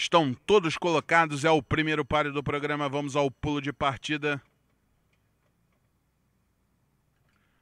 Estão todos colocados, é o primeiro páreo do programa. Vamos ao pulo de partida.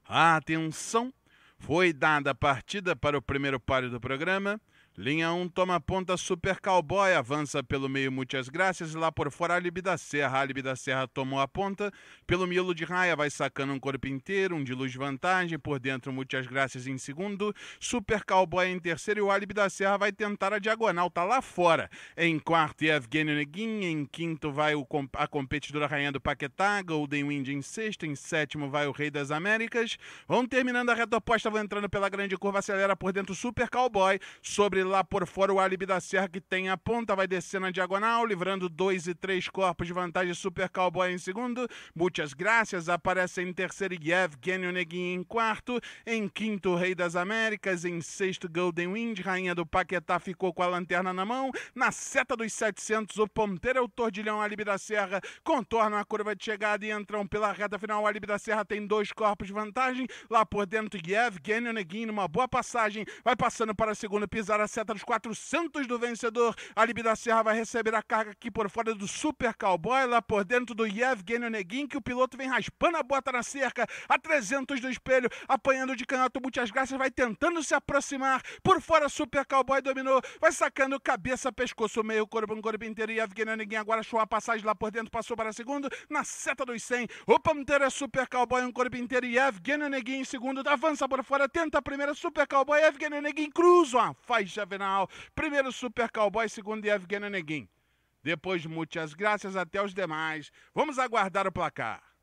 Atenção, ah, foi dada a partida para o primeiro páreo do programa. Linha 1 toma ponta Super Cowboy, avança pelo meio Muitas Graças e lá por fora Alibi da Serra. Alibi da Serra tomou a ponta, pelo miolo de raia vai sacando um corpo inteiro, um de luz vantagem, por dentro Muitas Graças em segundo, Super Cowboy em terceiro e o Alibi da Serra vai tentar a diagonal, tá lá fora. Em quarto Evgeny Neguin, em quinto vai o, a competidora rainha do Paquetá, Golden Wind em sexto, em sétimo vai o Rei das Américas. Vão terminando a reta oposta estavam entrando pela grande curva, acelera por dentro Super Cowboy. Sobre lá por fora o Alibi da Serra que tem a ponta, vai descer na diagonal, livrando dois e três corpos de vantagem. Super Cowboy em segundo. Muitas graças aparece em terceiro Yevgenio Neguinho em quarto. Em quinto, Rei das Américas. Em sexto, Golden Wind. Rainha do Paquetá ficou com a lanterna na mão. Na seta dos 700, o Ponteiro, o Tordilhão, Alibi da Serra contornam a curva de chegada e entram pela reta final. O Alibi da Serra tem dois corpos de vantagem. Lá por dentro, Yev, Evgeny Onegin, numa boa passagem, vai passando para a segunda, pisar a seta dos 400 do vencedor. Alibi da Serra vai receber a carga aqui por fora do Super Cowboy, lá por dentro do Evgeny Onegin, que o piloto vem raspando a bota na cerca, a 300 do espelho, apanhando de canhoto, muitas graças, vai tentando se aproximar. Por fora, Super Cowboy dominou, vai sacando cabeça, pescoço, meio corpo, um corpo inteiro. E Evgeny Onegin agora achou a passagem lá por dentro, passou para a segunda, na seta dos 100. O Pantera é Super Cowboy, um corpo inteiro. E Evgeny Onegin em segundo, avança por fora, tenta a primeira, Super Cowboy, Evgeny Neguin, cruza uma faixa final. Primeiro Super Cowboy, segundo Evgeny Neguin. Depois mute as graças até os demais. Vamos aguardar o placar.